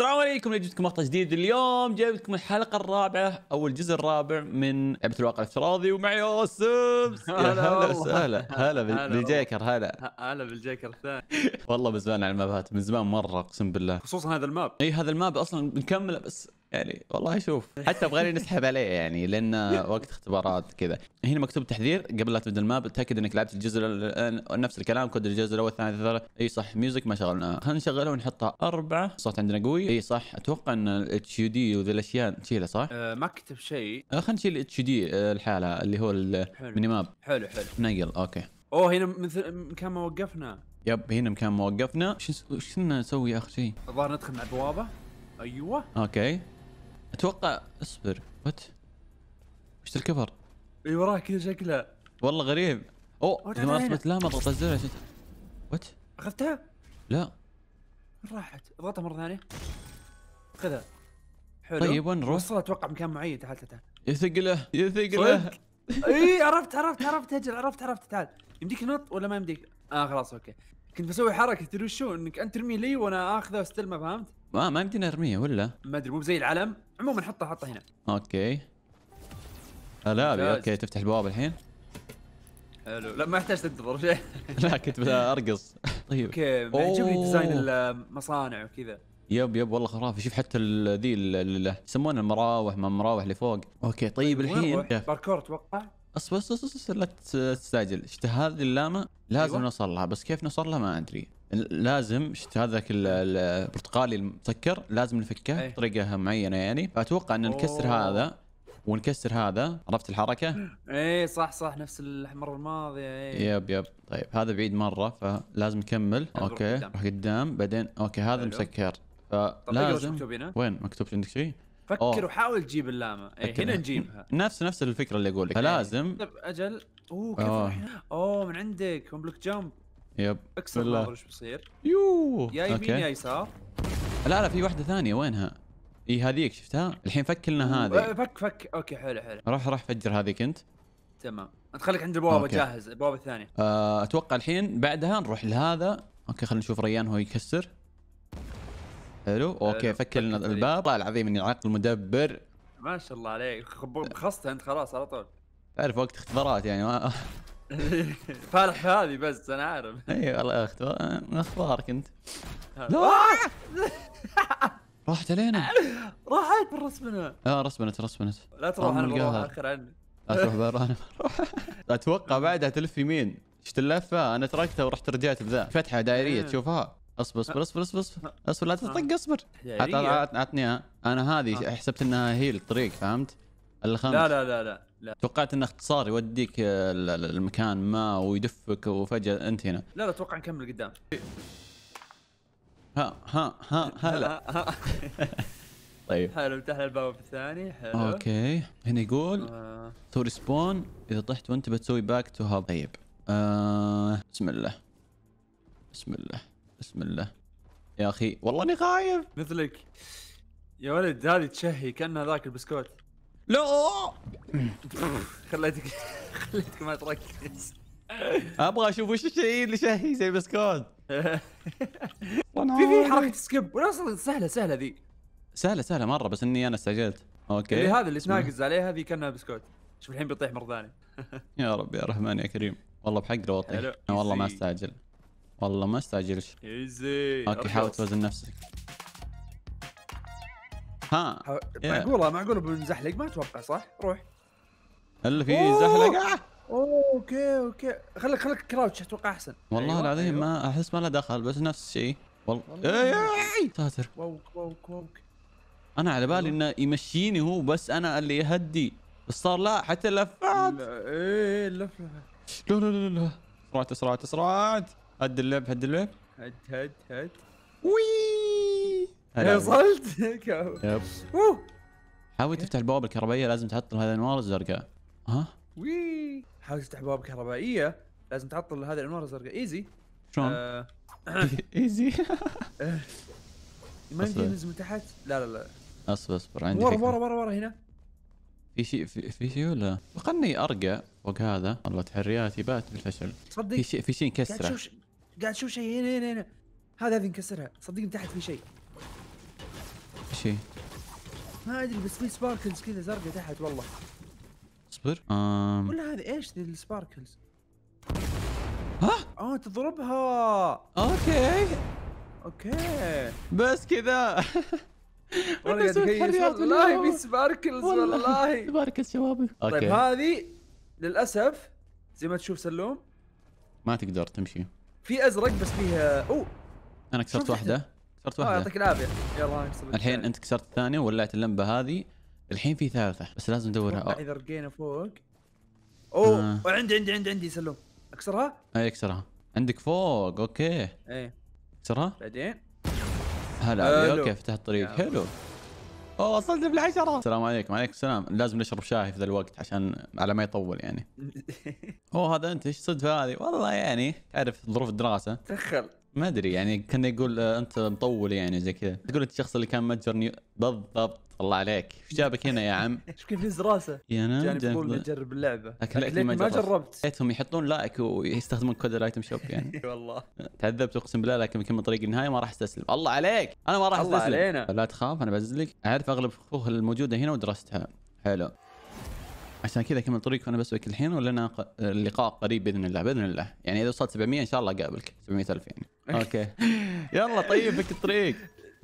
السلام عليكم جبتكم مقطع جديد اليوم جبتكم الحلقة الرابعة أو الجزء الرابع من لعبة الواقع الافتراضي ومعي يوسف هلا وسهلا هلا بالجيكر هلا هلا بالجيكر الثاني والله من زمان على المابات من زمان مرة أقسم بالله خصوصا هذا الماب اي هذا الماب أصلا بنكمله بس يعني والله شوف حتى بغالي نسحب عليه يعني لان وقت اختبارات كذا هنا مكتوب تحذير قبل لا تبدا الماب تاكد انك لعبت الجزء نفس الكلام كود الجزء الاول الثاني الثالث اي صح ميوزك ما شغلنا خلينا نشغله ونحطها اربعه الصوت عندنا قوي اي صح اتوقع ان الاتش يو دي وذي الاشياء تشيلها صح؟ أه ما كتب شيء أه خلينا نشيل الاتش يو دي الحاله أه، اللي هو الميني ماب حلو حلو نقل اوكي اوه هنا مثل مكان ما وقفنا يب هنا مكان ما وقفنا شو شو نسوي اخر شيء؟ الظاهر ندخل مع البوابه ايوه اوكي اتوقع اصبر وات وش الكفر؟ اي وراه كذا شكله والله غريب اوه ما اثبت لا ما اضغط الزر عشان وات اخذتها؟ لا راحت اضغطها مره ثانيه خذها حلو طيب وين نروح؟ وصلت اتوقع مكان معين تعال تعال يا ثقله يا ثقله اي عرفت عرفت عرفت اجل عرفت عرفت تعال يمديك نط ولا ما يمديك؟ اه خلاص اوكي كنت بسوي حركه تدري شو انك انت ترمي لي وانا اخذه واستلمه فهمت؟ آه، ما ما يمدينا نرميه ولا؟ ما ادري مو زي العلم عموما حطه حطه هنا اوكي الابي اوكي تفتح البوابه الحين حلو لا ما يحتاج تنتظر شيء لا كنت ارقص طيب اوكي يعجبني ديزاين المصانع وكذا يب يب والله خرافي شوف حتى ذي يسمونها المراوح ما المراوح اللي فوق اوكي طيب, طيب، الحين باركور اتوقع اصبر اصبر اصبر لا تستعجل هذه اللامه لازم أيوة. نوصل لها بس كيف نوصل لها ما ادري لازم شفت هذاك البرتقالي المسكر لازم نفكه إيه. بطريقه معينه يعني فاتوقع ان نكسر هذا ونكسر هذا عرفت الحركه؟ اي صح صح نفس المره الماضيه اي يب يب طيب هذا بعيد مره فلازم نكمل اوكي روح قدام بعدين اوكي هذا أيوه. مسكر طيب، فلازم مكتوب وين مكتوب عندك شيء؟ فكر أوه. وحاول تجيب اللامه إيه هنا نجيبها نفس نفس الفكره اللي اقول لك إيه. فلازم طيب اجل اوه كيف اوه, أوه من عندك ون بلوك جامب يب اكسر ما ايش بيصير يوه يا يمين يا يسار لا لا في واحده ثانيه وينها؟ اي هذيك شفتها؟ الحين فك لنا هذه أه، فك فك اوكي حلو حلو روح روح فجر هذيك انت تمام خليك عند البوابه جاهز البوابه الثانيه أه اتوقع الحين بعدها نروح لهذا اوكي خلينا نشوف ريان هو يكسر حلو اوكي فك لنا الباب والله العظيم اني العقل مدبر ما شاء الله عليك خصت انت خلاص على طول تعرف وقت اختبارات يعني فالح هذه بس انا عارف اي والله اخت من اخبارك انت لا راحت علينا راحت من رسمنا اه رسمنت رسمنت لا تروح انا بروح اخر عني لا تروح برا انا اتوقع بعدها تلف يمين شفت اللفه انا تركتها ورحت رجعت بذا فتحه دائريه إيه. تشوفها اصبر اصبر اصبر اصبر اصبر, أصبر لا تطق اصبر عطني اياها انا هذه آه. حسبت انها هي الطريق فهمت؟ الخمس لا لا لا لا لا توقعت انه اختصار يوديك آه، المكان ما ويدفك وفجاه انت هنا لا لا اتوقع نكمل قدام ها ها ها طيب. هلا طيب حلو فتحنا الباب الثاني حلو اوكي هنا يقول آه. تو ريسبون اذا طحت وانت بتسوي باك تو هاب طيب آه بسم الله بسم الله بسم الله يا اخي والله اني خايف مثلك يا ولد هذه تشهي كانها ذاك البسكوت لا خليتك خليتك ما تركز ابغى اشوف وش الشيء اللي شهي زي بسكوت في في حركه سكيب اصلا سهله سهله ذي سهله سهله مره بس اني انا استعجلت اوكي اللي هذا اللي سناقز عليه هذه كانها بسكوت شوف الحين بيطيح مره ثانيه يا رب يا رحمن يا كريم والله بحق لو اطيح والله ما استعجل والله ما استعجلش ايزي اوكي حاول توزن نفسك ها معقوله معقوله بنزحلق ما اتوقع صح؟ روح الا في زحلقه اوكي اوكي خليك خليك كراوتش اتوقع احسن والله أيوة العظيم أيوة. ما احس ما له دخل بس نفس الشيء والله إيه، إيه، ساتر ووك ووك ووك انا على بالي انه يمشيني هو بس انا اللي يهدي بس صار لا حتى اللفات ايه اللفه لا لا لا لا سرعت سرعت سرعت هد اللعب هد اللعب هد هد هد وي وصلت يب حاول تفتح البوابه الكهربائيه لازم تعطل هذه الانوار الزرقاء ها وي حاول تفتح بوابه كهربائيه لازم تعطل هذه الانوار الزرقاء ايزي شلون؟ آه. ايزي ما يمديني ننزل من تحت لا لا لا اصبر اصبر عندي ورا ورا ورا ورا هنا في شيء في, شيء ولا؟ خلني ارقى فوق هذا والله تحرياتي بات بالفشل تصدق في شيء في شيء مكسره قاعد تشوف قاعد تشوف شيء هنا هنا هنا هذا هذه مكسرها صدقني تحت في شيء شيء ما ادري بس في سباركلز كذا زرقاء تحت والله اصبر أم... ولا هذه ايش ذي السباركلز ها اه تضربها اوكي اوكي بس كذا والله في سباركلز والله سباركلز شبابي طيب هذه للاسف زي ما تشوف سلوم ما تقدر تمشي في ازرق بس فيها اوه انا كسرت واحده كسرت آه، واحده يعطيك العافيه يلا الحين انت كسرت الثانيه وولعت اللمبه هذه الحين في ثالثه بس لازم ندورها اذا رقينا فوق آه. اوه آه. عندي عندي عندي عندي سلوم اكسرها؟ اي اكسرها عندك فوق اوكي ايه اكسرها؟ بعدين هلا اوكي فتحت الطريق حلو اوه وصلت بالعشرة السلام عليكم عليكم السلام لازم نشرب شاي في ذا الوقت عشان على ما يطول يعني اوه هذا انت ايش صدفة هذه والله يعني تعرف ظروف الدراسة تدخل ما ادري يعني كان يقول آه، انت مطول يعني زي كذا تقول انت الشخص اللي كان متجر نيو بالضبط الله عليك ايش جابك هنا يا عم؟ ايش كيف نز راسه؟ يا انا جاني فضول اجرب اللعبه لكن, لكن ما جربت لقيتهم يحطون لايك ويستخدمون كود الايتم شوب يعني اي والله تعذبت اقسم بالله لكن من طريق النهايه ما راح استسلم الله عليك انا ما راح استسلم علينا لا تخاف انا بعزلك اعرف اغلب الخوخ الموجوده هنا ودرستها حلو عشان كذا كمل طريق وانا بسويك الحين ولنا اللقاء قريب باذن الله باذن الله يعني اذا وصلت 700 ان شاء الله اقابلك 700000 يعني اوكي يلا طيب فك الطريق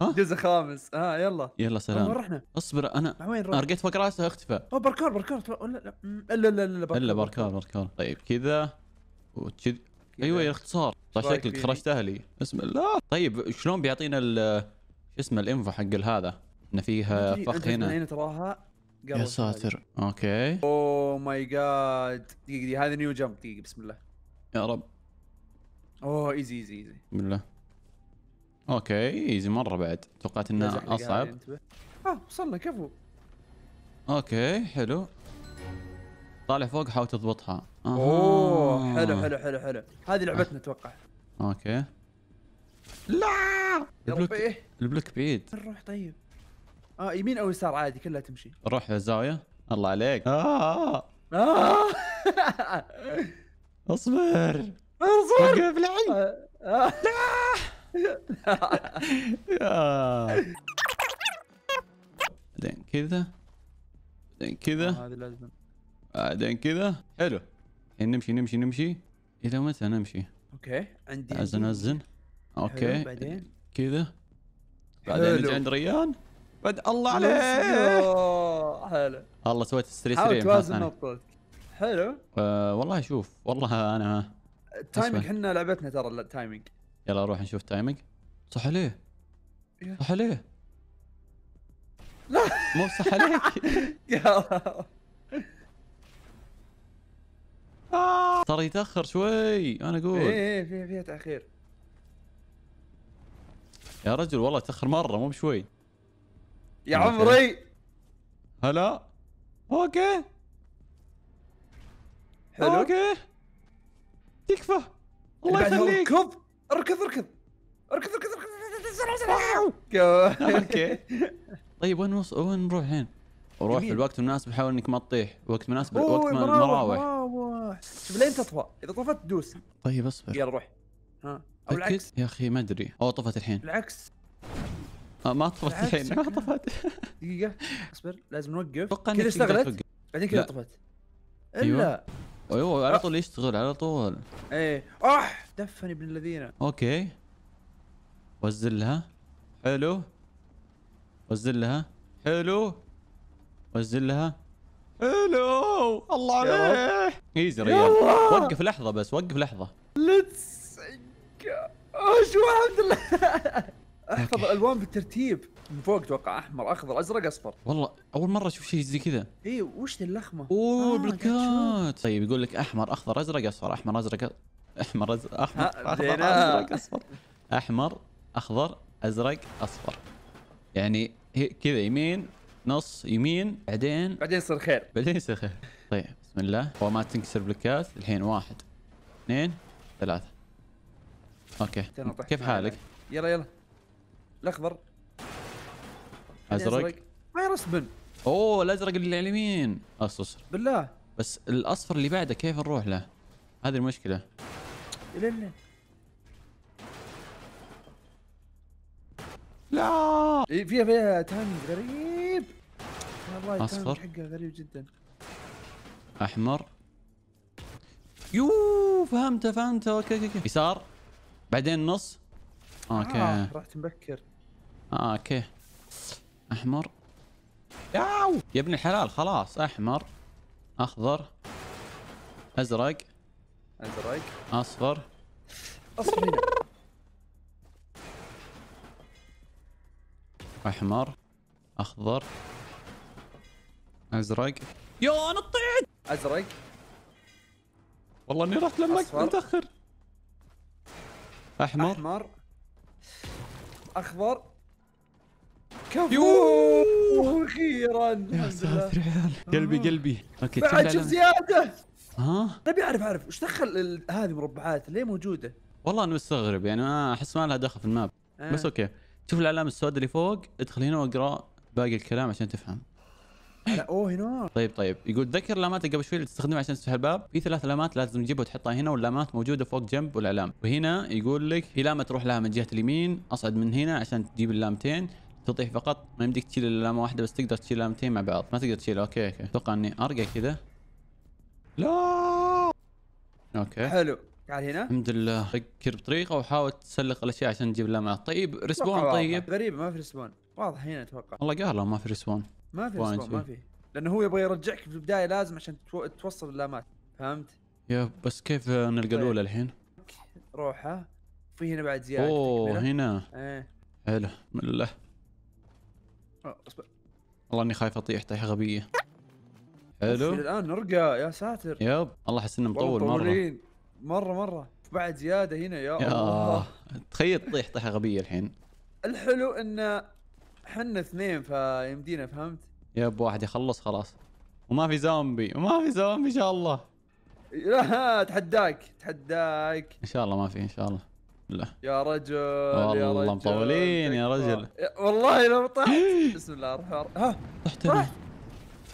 جزء خامس اه يلا يلا سلام وين رحنا؟ اصبر انا وين رحنا؟ رقيت فوق راسه اختفى اوه باركور باركور الا الا الا الا باركور باركور طيب كذا وكذا ايوه يا اختصار شكلك خرجت اهلي بسم الله طيب شلون بيعطينا شو اسمه الانفو حق هذا ان فيها فخ هنا هنا تراها يا ساتر اوكي اوه ماي جاد دقيقه هذه نيو جمب دقيقه بسم الله يا رب اوه ايزي ايزي ايزي بالله اوكي ايزي مره بعد توقعت انه اصعب اه وصلنا كفو اوكي حلو طالع فوق حاول تضبطها آه. اوه حلو حلو حلو حلو هذه لعبتنا اتوقع اوكي لا البلوك إيه؟ البلوك بعيد نروح طيب اه يمين او يسار عادي كلها تمشي نروح الزاويه الله عليك آه. آه. اصبر انظر بالعين بعدين كذا بعدين كذا آه، هذه لازم بعدين كذا حلو الحين نمشي نمشي نمشي الى متى نمشي؟ اوكي عندي ازن ازن اوكي بعدين كذا بعدين نجي عند ريان بعد الله عليك حلو الله سويت ستري ستري حلو آه، والله شوف والله انا التايمنج احنا لعبتنا ترى التايمنج يلا روح نشوف تايمنج صح عليه إيه. صح عليه لا مو صح عليك يا الله ترى يتاخر شوي انا اقول إيه،, ايه فيها فيها تاخير يا رجل والله تاخر مره مو بشوي يا عمري هلا اوكي حلو اوكي يكفى الله يخليك اركض اركض اركض اركض اركض اوكي طيب وين وين نروح الحين؟ روح في الوقت المناسب حاول انك ما تطيح وقت مناسب وقت مراوح شوف لين تطفى اذا طفت دوس طيب اصبر يلا روح ها او العكس يا اخي ما ادري او طفت الحين العكس آه، ما طفت الحين ما طفت دقيقه اصبر لازم نوقف كذا اشتغلت بعدين كذا طفت أيوة. الا أيوة،, ايوه على طول يشتغل على طول ايه اح دفني ابن الذين اوكي وزلها حلو وزلها حلو وزلها حلو الله عليك ايزي ريال وقف لحظه بس وقف لحظه ليتس ايش الحمد لله احفظ الالوان بالترتيب من فوق اتوقع احمر اخضر ازرق اصفر والله اول مره اشوف شيء زي كذا اي وش ذي اللخمه اوه آه بلوكات طيب يقول لك احمر اخضر ازرق اصفر احمر ازرق احمر احمر اخضر ازرق اصفر احمر اخضر ازرق اصفر يعني كذا يمين نص يمين بعدين بعدين يصير خير بعدين يصير خير طيب بسم الله هو ما تنكسر بلوكات الحين واحد اثنين ثلاثة اوكي كيف حالك؟ يلا يلا الاخضر يعني ازرق ما بن اوه الازرق اللي على اليمين اصصر بالله بس الاصفر اللي بعده كيف نروح له؟ هذه المشكله لين لا فيها فيها تايمنج غريب والله اصفر حقه غريب جدا احمر يو فهمته فهمته اوكي اوكي يسار بعدين نص آه، اوكي آه رحت مبكر اوكي احمر ياو يا ابن الحلال خلاص احمر اخضر ازرق ازرق اصفر اصفر احمر اخضر ازرق يا انا طعت ازرق والله اني رحت لما متاخر احمر احمر اخضر كفو اخيرا يا ساتر يا عيال قلبي قلبي اوكي بعد شوف زياده ها نبي طيب، اعرف اعرف وش دخل هذه مربعات ليه موجوده؟ والله انا مستغرب يعني ما احس ما لها دخل في الماب آه. بس اوكي شوف العلامه السوداء اللي فوق ادخل هنا واقرا باقي الكلام عشان تفهم اوه هنا طيب طيب يقول ذكر علاماتك قبل شوي اللي تستخدمها عشان تفتح الباب في ثلاث لامات لازم تجيبها وتحطها هنا واللامات موجوده فوق جنب والاعلام وهنا يقول لك في لامه تروح لها من جهه اليمين اصعد من هنا عشان تجيب اللامتين تطيح فقط ما يمديك تشيل الا لامه واحده بس تقدر تشيل لامتين مع بعض ما تقدر تشيل اوكي اوكي اتوقع اني ارقى كذا لا اوكي حلو تعال هنا الحمد لله فكر بطريقه وحاول تسلق الاشياء عشان تجيب لامه طيب ريسبون طيب غريبه ما في ريسبون واضح هنا اتوقع والله قالوا ما في ريسبون ما في ريسبون ما في لانه هو يبغى يرجعك في البدايه لازم عشان توصل اللامات فهمت؟ يا بس كيف نلقى طيب. الاولى الحين؟ روحه في هنا بعد زياده اوه هنا ايه حلو من الله اصبر والله اني خايف اطيح طيحه غبيه حلو الان نرقى يا ساتر يب الله احس انه مطول مره مره مره بعد زياده هنا يا, يا الله تخيل تطيح طيحه غبيه الحين الحلو انه حنا اثنين فيمدينا فهمت يب واحد يخلص خلاص وما في زومبي وما في زومبي ان شاء الله لا تحداك تحداك ان شاء الله ما في ان شاء الله لا يا رجل والله مطولين يا رجل والله لو طحت بسم الله الرحمن الرحيم ها طحت طحت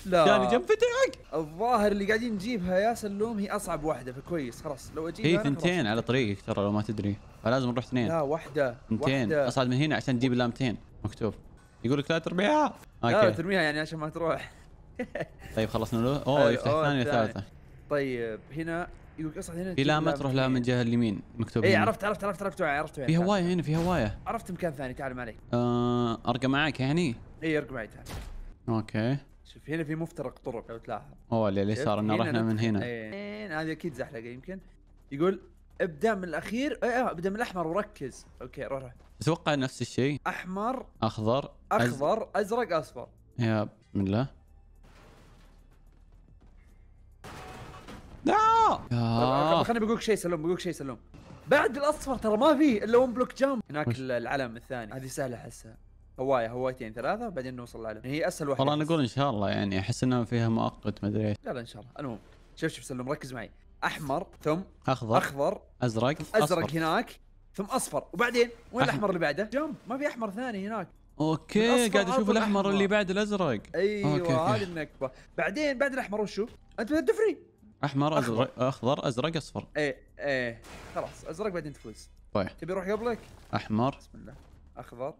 لا جاني يعني جنب فتحك الظاهر اللي قاعدين نجيبها يا سلوم هي اصعب واحده فكويس خلاص لو اجيبها هي ثنتين على طريقك ترى لو ما تدري فلازم نروح اثنين لا واحده اثنتين اصعد من هنا عشان تجيب اللامتين مكتوب يقول لك لا ترميها اوكي لا ترميها يعني عشان ما تروح طيب خلصنا له اوه يفتح ثانيه وثالثه طيب هنا يقول اصعد هنا في ما تروح لها من الجهه اليمين مكتوب اي عرفت عرفت عرفت عرفت عرفت في هوايه هنا في هوايه عرفت مكان ثاني تعال معي آه ارقى معاك يعني؟ اي ارقى معي تعال اوكي شوف هنا في مفترق طرق لو تلاحظ اوه لليسار ان رحنا من هنا ايه هذه اكيد زحلقه يمكن يقول ابدا من الاخير إيه، إيه، ابدا من الاحمر وركز اوكي روح روح اتوقع نفس الشيء احمر اخضر اخضر ازرق اصفر يا بسم الله اه, آه. خليني بقول لك شيء سلوم بقول لك شيء سلوم بعد الاصفر ترى ما فيه الا ون بلوك جامب هناك العلم الثاني هذه سهله احسها هوايه هوايتين ثلاثه بعدين نوصل العلم هي اسهل واحده والله انا اقول ان شاء الله يعني احس انها فيها مؤقت ما ادري لا لا ان شاء الله المهم شوف شوف سلم ركز معي احمر ثم اخضر اخضر ازرق ازرق أصفر. هناك ثم اصفر وبعدين وين الاحمر اللي بعده؟ جنب ما في احمر ثاني هناك اوكي قاعد اشوف الاحمر اللي بعد الازرق ايوه هذه النكبه بعدين بعد الاحمر وشو؟ انت بدك تفري احمر ازرق اخضر ازرق اصفر ايه ايه خلاص ازرق بعدين تفوز طيب تبي اروح قبلك؟ احمر بسم الله اخضر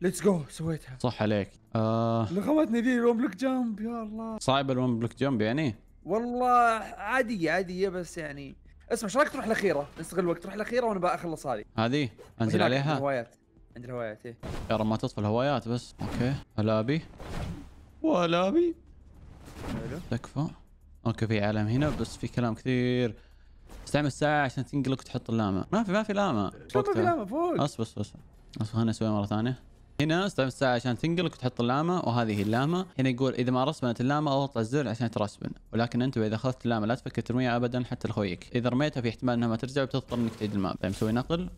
ليتس جو آه. سويتها صح عليك آه لغمتني ذي الون بلوك جامب يا الله صعب الون بلوك جامب يعني؟ والله عادية عادية بس يعني اسمع ايش رايك تروح الاخيرة؟ نستغل الوقت تروح الاخيرة وانا بخلص هذه هذه انزل عليها؟ هوايات عند الهوايات ايه يا رب ما تطفي الهوايات بس اوكي هلا ابي ولا ابي تكفى اوكي في عالم هنا بس في كلام كثير استعمل الساعة عشان تنقلك وتحط اللامة ما في ما في لامة ما في لامة فوق اصبر اصبر اصبر خليني اسويها مرة ثانية هنا استعمل الساعة عشان تنقلك وتحط اللامة وهذه هي اللامة هنا يقول إذا ما رسبنت اللامة أضغط على الزر عشان ترسبن ولكن أنت إذا أخذت اللامة لا تفكر ترميها أبدا حتى لخويك إذا رميتها في احتمال أنها ما ترجع وبتضطر أنك تعيد الماب طيب، فمسوي نقل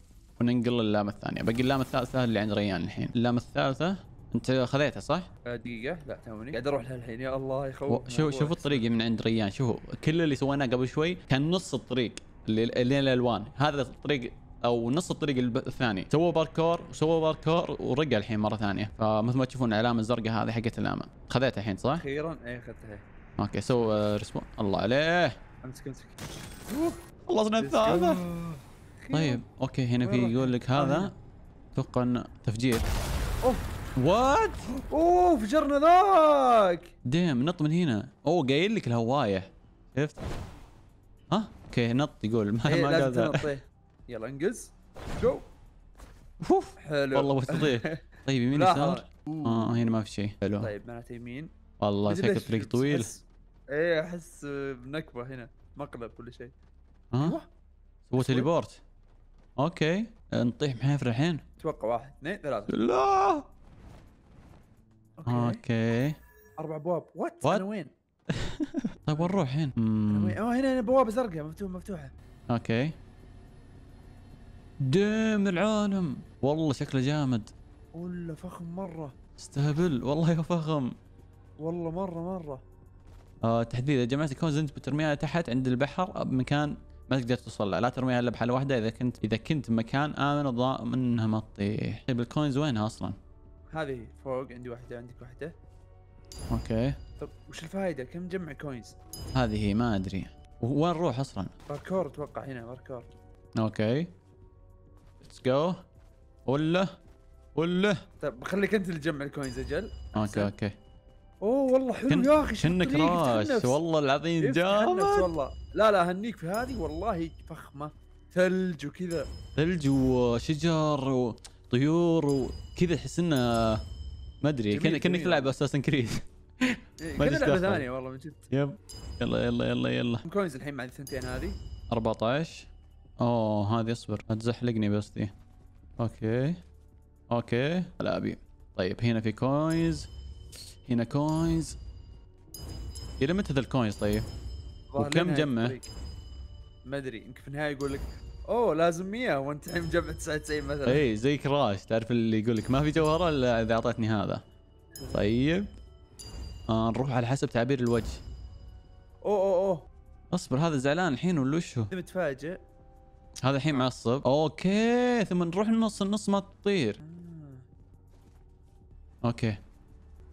وننقل اللامة الثانية باقي اللامة الثالثة اللي عند ريان الحين اللامة الثالثة انت خذيتها صح؟ آه، دقيقة لا توني قاعد اروح لها الحين يا الله يخوف شوف شوف الطريق من عند ريان شوفوا كل اللي سويناه قبل شوي كان نص الطريق اللي, اللي الالوان هذا الطريق او نص الطريق الثاني سووا باركور وسووا باركور ورجع الحين مره ثانيه فمثل ما تشوفون العلامه الزرقاء هذه حقت الامام خذيتها الحين صح؟ اخيرا اي اخذتها اوكي سو ريسبون الله عليه امسك امسك خلصنا الثالثه طيب اوكي هنا في يقول لك هذا اتوقع انه تفجير اوف وات اوه فجرنا ذاك ديم نط من هنا اوه قايل لك الهوايه شفت ها اوكي نط يقول ما إيه، ما قال إيه. يلا انقز جو اوف حلو والله بتطيح إيه. طيب يمين يسار اه هنا ما في شيء حلو طيب معناته يمين والله شكل طريق طويل ايه احس بنكبه هنا مقلب كل شيء ها أيوة. سوى تليبورت اوكي نطيح من الحين اتوقع واحد اثنين ثلاثة لا اوكي اربع ابواب وات انا وين؟ طيب وين نروح هنا؟ هنا هنا بوابه زرقاء مفتوحه مفتوحه اوكي دم العالم والله شكله جامد ولا فخم مره استهبل والله يا فخم والله مره مره آه تحديد يا جماعه الكونز انت بترميها تحت عند البحر بمكان ما تقدر توصل له لا ترميها الا بحاله واحده اذا كنت اذا كنت بمكان امن وضامن انها ما تطيح طيب الكوينز وينها اصلا؟ هذه فوق عندي واحده عندك واحده اوكي طب وش الفائده كم جمع كوينز هذه ما ادري وين نروح اصلا باركور اتوقع هنا باركور اوكي ليتس جو ولا ولا طب بخليك انت اللي تجمع الكوينز اجل اوكي اوكي اوه والله حلو كن... يا اخي كنك راس والله العظيم جامد والله لا لا هنيك في هذه والله فخمه ثلج وكذا ثلج وشجر و... طيور وكذا تحس انه ما ادري كانك تلعب اساسا إيه، كريد ما ادري لعبه ثانيه والله من جد يب يلا يلا يلا يلا كم كوينز الحين مع الثنتين هذه؟ 14 اوه هذه اصبر تزحلقني بس دي اوكي اوكي لا ابي طيب هنا في كوينز هنا كوينز الى متى ذا الكوينز طيب؟ وكم جمع؟ ما ادري يمكن في النهايه يقول لك اوه لازم 100 وانت الحين مجمع 99 مثلا اي زي كراش تعرف اللي يقول لك ما في جوهره الا اذا اعطيتني هذا طيب آه نروح على حسب تعبير الوجه اوه اوه اوه اصبر هذا زعلان الحين ولا وش هو؟ متفاجئ هذا الحين معصب اوكي ثم نروح النص النص ما تطير آه. اوكي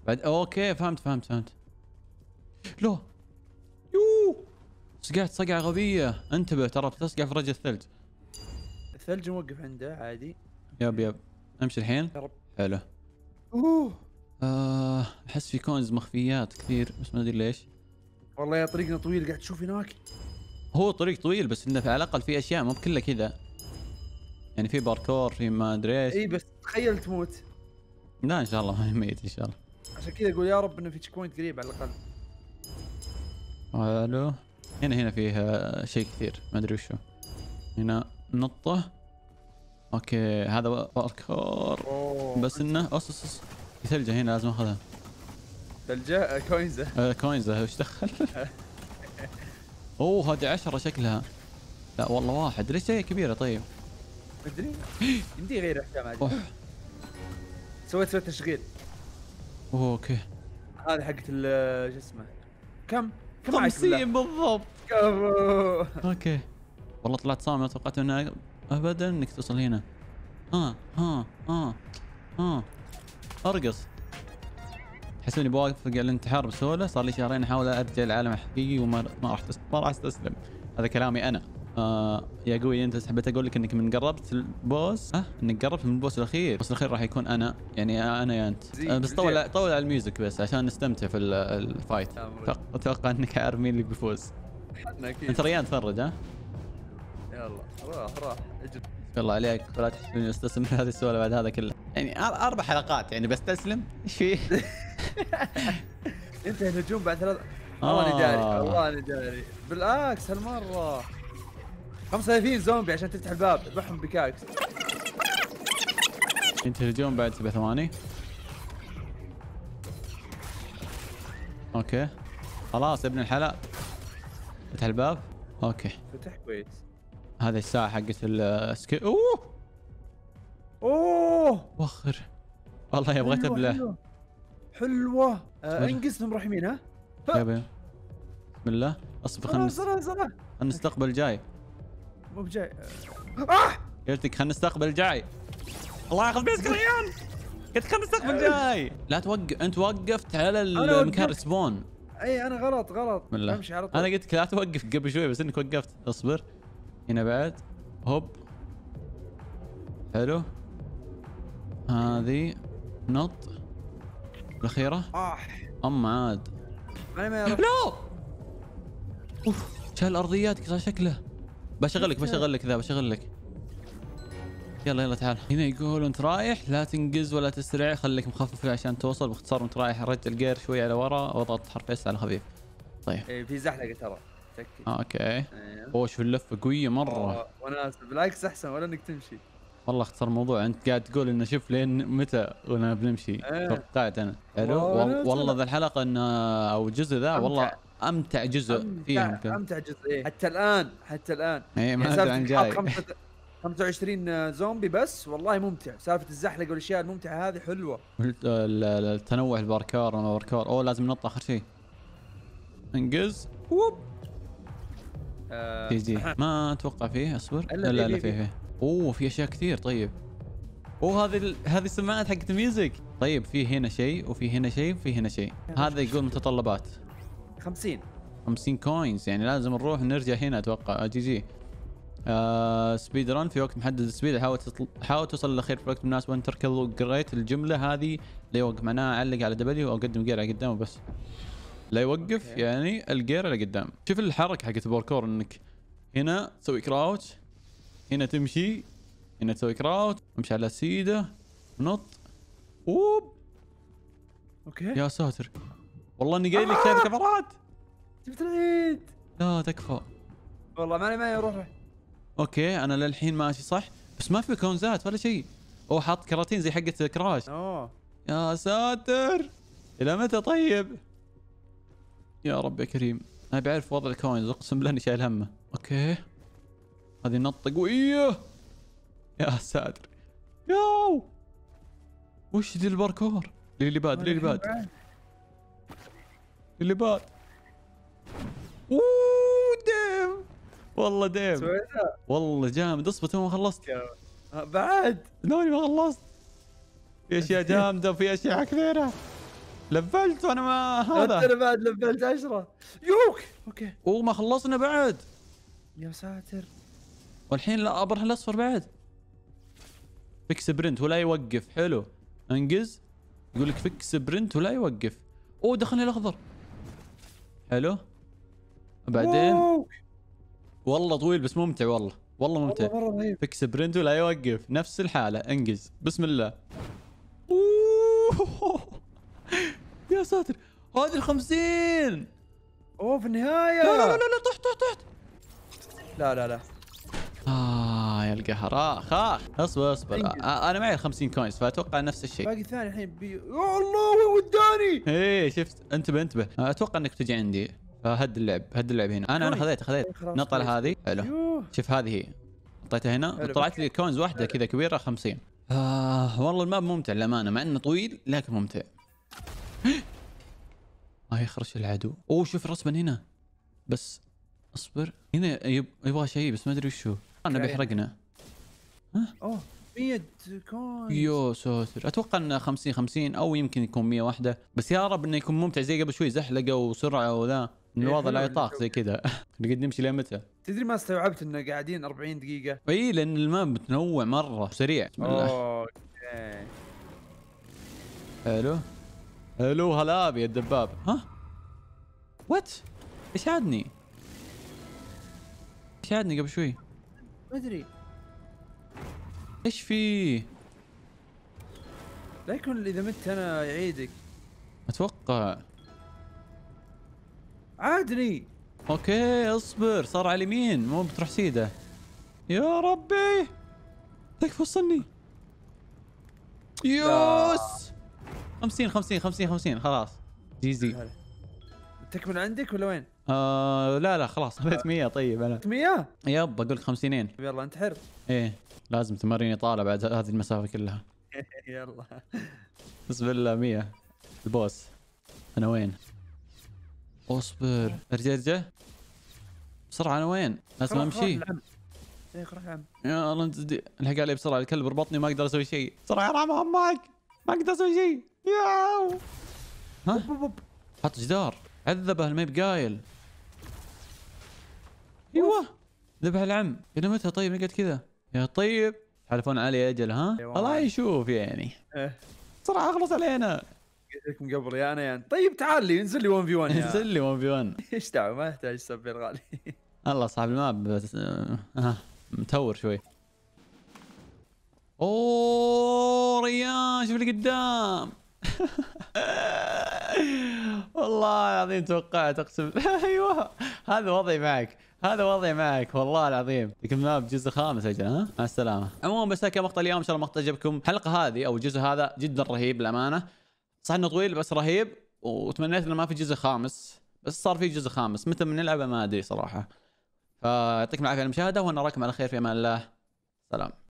بعد اوكي فهمت فهمت فهمت لو يوه صقعت صقعه غبيه انتبه ترى بتصقع في رجل الثلج الثلج موقف عنده عادي يب يب امشي الحين حلو اوه آه، احس في كونز مخفيات كثير بس ما ادري ليش والله يا طريقنا طويل قاعد تشوف هناك هو طريق طويل بس انه على الاقل في اشياء مو كلها كذا يعني في باركور في ما ادري ايش اي بس تخيل تموت لا ان شاء الله ما ميت ان شاء الله عشان كذا اقول يا رب انه في تشيك بوينت قريب على الاقل الو هنا هنا فيه آه، شيء كثير ما ادري وشو هنا نطه اوكي هذا باركور بس انه اوس اوس في ثلجه هنا لازم اخذها ثلجه آه، كوينزه آه، كوينزه وش دخل؟ اوه هذه عشرة شكلها لا والله واحد ليش هي كبيره طيب؟ مدري يمدي غير احكام سويت سويت تشغيل اوه اوكي هذه حقت شو اسمه كم؟ كم 50 بالضبط اوكي والله طلعت صامت توقعت انها ابدا انك توصل هنا ها ها ها ها ارقص حسبني بوقف الانتحار بسهوله صار لي شهرين احاول ارجع العالم الحقيقي وما ما راح ما راح استسلم هذا كلامي انا آه يا قوي انت حبيت اقول لك انك من قربت البوس ها أه، انك قربت من البوس الاخير البوس الاخير راح يكون انا يعني انا يا انت آه بس طول طول على الميوزك بس عشان نستمتع في الفايت اتوقع انك عارف مين اللي بيفوز انت ريان تفرج ها أه؟ يلا روح روح اجب الله عليك ولا تحسبني استسلم هذه السؤال بعد هذا كله يعني اربع حلقات يعني بستسلم ايش في؟ انت نجوم بعد ثلاث والله اني داري والله اني داري بالعكس هالمره 35 زومبي عشان تفتح الباب ذبحهم بكاكس انت نجوم بعد سبع ثواني اوكي خلاص ابن الحلال فتح الباب اوكي فتح كويس هذه الساعة حقت السكي اوه اوه وخر والله يبغى تبلع حلوة حلوة آه انقز نروح يمين ها يابا بسم الله اصبر خلنا نستقبل الجاي مو بجاي اه قلتك آه! خلنا نستقبل الجاي الله ياخذ بيسك الريال قلت خلنا نستقبل الجاي لا توقف انت وقفت على المكان سبون اي انا غلط غلط امشي على طول انا قلت لك لا توقف قبل شوي بس انك وقفت اصبر هنا بعد هوب حلو هذه نط الاخيره اه اما عاد انا ما اعرف لو اوف شال الارضيات كذا شكله بشغلك بشغلك ذا بشغلك يلا يلا تعال هنا يقول وانت رايح لا تنقز ولا تسرع خليك مخفف عشان توصل باختصار وانت رايح رجع الجير شوي على ورا واضغط حرف اس على خفيف طيب إيه، في زحلقه ترى متاكد آه، اوكي أيوه. اوه شوف اللفه قويه مره وناس بالعكس احسن ولا انك تمشي والله اختار موضوع انت قاعد تقول انه شوف لين متى وانا بنمشي إيه. توقعت انا حلو والله ذا الحلقه انه او الجزء ذا والله امتع جزء فيهم امتع جزء إيه. حتى الان حتى الان اي ما يعني ادري عن جاي 25 آه، زومبي بس والله ممتع سالفه الزحلقه والاشياء الممتعه هذه حلوه آه، التنوع الباركار الباركار اوه لازم نطلع اخر شيء انقز ووب جي آه، جي ما اتوقع فيه اصبر لا لا, لا فيه اوه في اشياء كثير طيب اوه هذه ال... هذه السماعات حقت ميوزك طيب في هنا شيء وفي هنا شيء وفي هنا شيء هذا يقول متطلبات 50 50 كوينز يعني لازم نروح نرجع هنا اتوقع آه، جي جي آه سبيد رن في وقت محدد السبيد حاول حاول توصل للاخير في وقت مناسب وانت تركض وقريت الجمله هذه ليوقف معناها اعلق على دبليو واقدم قرعه قدامه بس لا يوقف أوكي. يعني اللي لقدام شوف الحركه حقت الباركور انك هنا تسوي كراوتش هنا تمشي هنا تسوي كراوتش امشي على سيده نط اوب اوكي يا ساتر والله اني قايل لك آه! ثلاث آه! كفرات جبت العيد لا تكفى والله ماني معي روح اوكي انا للحين ماشي صح بس ما في كونزات ولا شيء او حاط كراتين زي حقه كراش اوه يا ساتر الى متى طيب يا رب يا كريم انا بعرف وضع الكوينز اقسم بالله اني شايل همه اوكي هذه نطه قويه يا ساتر ياو وش ذي الباركور للي باد للي باد للي باد اوه ديم والله ديم إيه؟ والله جامد اصبر تو ما خلصت بعد نوني ما خلصت في اشياء جامده وفي اشياء كثيره لفلت وانا ما هذا انا بعد لفلت 10 يوك اوكي ما خلصنا بعد يا ساتر والحين لا ابرها الاصفر بعد فيكس برنت ولا يوقف حلو انجز يقول لك فيكس برنت ولا يوقف اوه دخلني الاخضر حلو بعدين والله طويل بس ممتع والله والله ممتع فيكس برنت ولا يوقف نفس الحاله انجز بسم الله اوه يا ساتر هذه ال 50 اوه في النهايه لا لا لا لا طحت طحت طحت لا لا لا اه يا القهر اخ اخ اصبر اصبر آه، انا معي 50 كوينز فاتوقع نفس الشيء باقي الثاني الحين بي يا الله وين وداني ايه شفت انتبه انتبه آه، اتوقع انك تجي عندي فهد اللعب هد اللعب هنا انا انا خذيت نط نطل هذه حلو شوف هذه هي حطيتها هنا طلعت لي كوينز واحده كذا كبيره 50 آه والله الماب ممتع للامانه مع انه طويل لكن ممتع ما يخرج العدو اوه شوف رسما هنا بس اصبر هنا يبغى شيء بس ما ادري وشو انا بيحرقنا ها اوه 100 كوين يو ساتر اتوقع انه 50 50 او يمكن يكون 100 واحده بس يا رب انه يكون ممتع زي قبل شوي زحلقه وسرعه وذا الوضع لا إيه، يطاق زي كذا نقعد نمشي لمتى تدري ما استوعبت انه قاعدين 40 دقيقه اي لان الماب متنوع مره سريع بسم الله اوكي حلو الو هلا يا الدباب ها وات ايش عادني ايش عادني قبل شوي ما ادري ايش في لا يكون اذا مت انا يعيدك اتوقع عادني اوكي اصبر صار على اليمين مو بتروح سيده يا ربي تكفى وصلني يوس 50 50 50 50 خلاص جي زي تكمل عندك ولا وين؟ آه لا لا خلاص بيت آه. 100 طيب انا 100 يب اقول لك 50 طيب، يلا انت حر ايه لازم تمارين اطاله بعد هذه المسافه كلها يلا بسم الله 100 البوس انا وين؟ اصبر ارجع ارجع بسرعه انا وين؟ لازم امشي ايه روح يا الله انت الحق علي بسرعه الكلب ربطني ما اقدر اسوي شيء بسرعه يا رحم امك ما اقدر اسوي شيء ياو ها حط جدار عذبه الميب قايل ايوه ذبح العم الى متى طيب نقعد كذا يا طيب تعرفون علي اجل ها أيوة. الله يشوف يعني بسرعه إيه. اخلص علينا قلت لكم قبل يا انا يعني طيب تعال لي انزل لي 1 في 1 انزل لي 1 في 1 ايش دعوه ما يحتاج سبي الغالي الله صاحب الماب آه، متهور شوي اوه ريان شوف اللي قدام والله العظيم توقعت اقسم ايوه هذا وضعي معك هذا وضعي معك والله العظيم ما جزء خامس اجل ها مع السلامه عموما بس كان مقطع اليوم ان شاء الله مقطع عجبكم الحلقه هذه او الجزء هذا جدا رهيب للامانه صح انه طويل بس رهيب وتمنيت انه ما في جزء خامس بس صار في جزء خامس متى بنلعبه ما ادري صراحه فيعطيكم العافيه على المشاهده وانا اراكم على خير في امان الله سلام